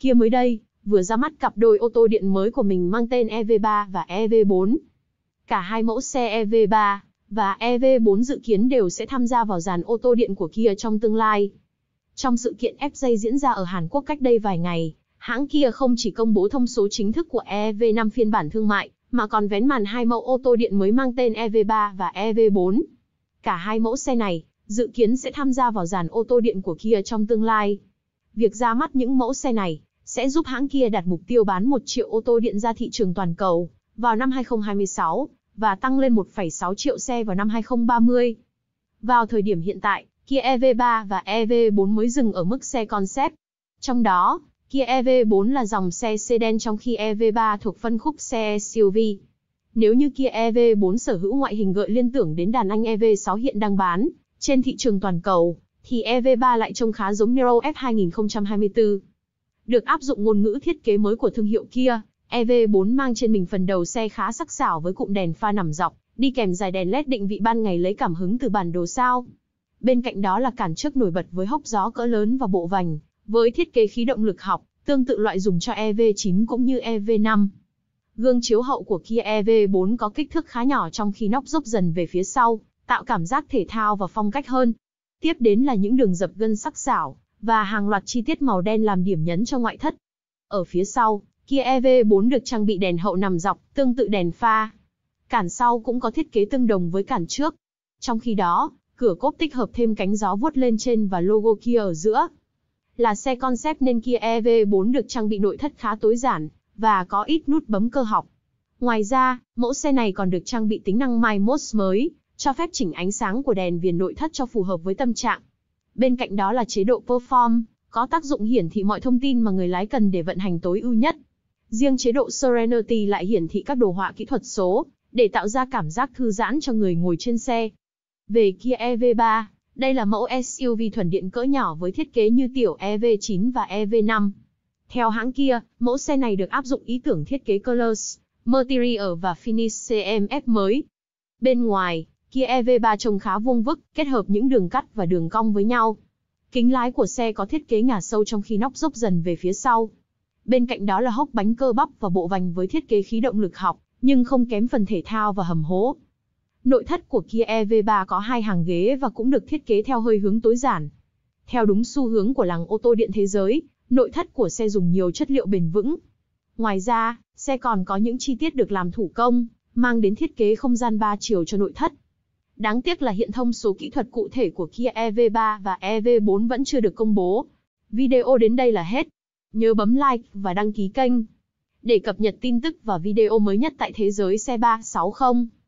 kia mới đây, vừa ra mắt cặp đôi ô tô điện mới của mình mang tên EV3 và EV4. Cả hai mẫu xe EV3 và EV4 dự kiến đều sẽ tham gia vào dàn ô tô điện của Kia trong tương lai. Trong sự kiện FJ diễn ra ở Hàn Quốc cách đây vài ngày, hãng Kia không chỉ công bố thông số chính thức của EV5 phiên bản thương mại, mà còn vén màn hai mẫu ô tô điện mới mang tên EV3 và EV4. Cả hai mẫu xe này dự kiến sẽ tham gia vào dàn ô tô điện của Kia trong tương lai. Việc ra mắt những mẫu xe này sẽ giúp hãng kia đạt mục tiêu bán 1 triệu ô tô điện ra thị trường toàn cầu vào năm 2026 và tăng lên 1,6 triệu xe vào năm 2030. Vào thời điểm hiện tại, Kia EV3 và EV4 mới dừng ở mức xe concept. Trong đó, Kia EV4 là dòng xe sedan trong khi EV3 thuộc phân khúc xe SUV. Nếu như Kia EV4 sở hữu ngoại hình gợi liên tưởng đến đàn anh EV6 hiện đang bán trên thị trường toàn cầu, thì EV3 lại trông khá giống Niro F2024. Được áp dụng ngôn ngữ thiết kế mới của thương hiệu kia, EV4 mang trên mình phần đầu xe khá sắc sảo với cụm đèn pha nằm dọc, đi kèm dài đèn led định vị ban ngày lấy cảm hứng từ bản đồ sao. Bên cạnh đó là cản trước nổi bật với hốc gió cỡ lớn và bộ vành, với thiết kế khí động lực học, tương tự loại dùng cho EV9 cũng như EV5. Gương chiếu hậu của Kia EV4 có kích thước khá nhỏ trong khi nóc dốc dần về phía sau, tạo cảm giác thể thao và phong cách hơn. Tiếp đến là những đường dập gân sắc sảo, và hàng loạt chi tiết màu đen làm điểm nhấn cho ngoại thất. Ở phía sau, Kia EV4 được trang bị đèn hậu nằm dọc, tương tự đèn pha. Cản sau cũng có thiết kế tương đồng với cản trước. Trong khi đó, cửa cốp tích hợp thêm cánh gió vuốt lên trên và logo Kia ở giữa. Là xe concept nên Kia EV4 được trang bị nội thất khá tối giản và có ít nút bấm cơ học. Ngoài ra, mẫu xe này còn được trang bị tính năng MyMOS mới, cho phép chỉnh ánh sáng của đèn viền nội thất cho phù hợp với tâm trạng Bên cạnh đó là chế độ Perform, có tác dụng hiển thị mọi thông tin mà người lái cần để vận hành tối ưu nhất. Riêng chế độ Serenity lại hiển thị các đồ họa kỹ thuật số, để tạo ra cảm giác thư giãn cho người ngồi trên xe. Về Kia EV3, đây là mẫu SUV thuần điện cỡ nhỏ với thiết kế như tiểu EV9 và EV5. Theo hãng Kia, mẫu xe này được áp dụng ý tưởng thiết kế Colors, Material và Finish CMF mới. Bên ngoài, Kia EV3 trông khá vuông vức, kết hợp những đường cắt và đường cong với nhau. Kính lái của xe có thiết kế ngả sâu trong khi nóc dốc dần về phía sau. Bên cạnh đó là hốc bánh cơ bắp và bộ vành với thiết kế khí động lực học, nhưng không kém phần thể thao và hầm hố. Nội thất của Kia EV3 có hai hàng ghế và cũng được thiết kế theo hơi hướng tối giản. Theo đúng xu hướng của làng ô tô điện thế giới, nội thất của xe dùng nhiều chất liệu bền vững. Ngoài ra, xe còn có những chi tiết được làm thủ công, mang đến thiết kế không gian ba chiều cho nội thất. Đáng tiếc là hiện thông số kỹ thuật cụ thể của Kia EV3 và EV4 vẫn chưa được công bố. Video đến đây là hết. Nhớ bấm like và đăng ký kênh để cập nhật tin tức và video mới nhất tại thế giới xe 360.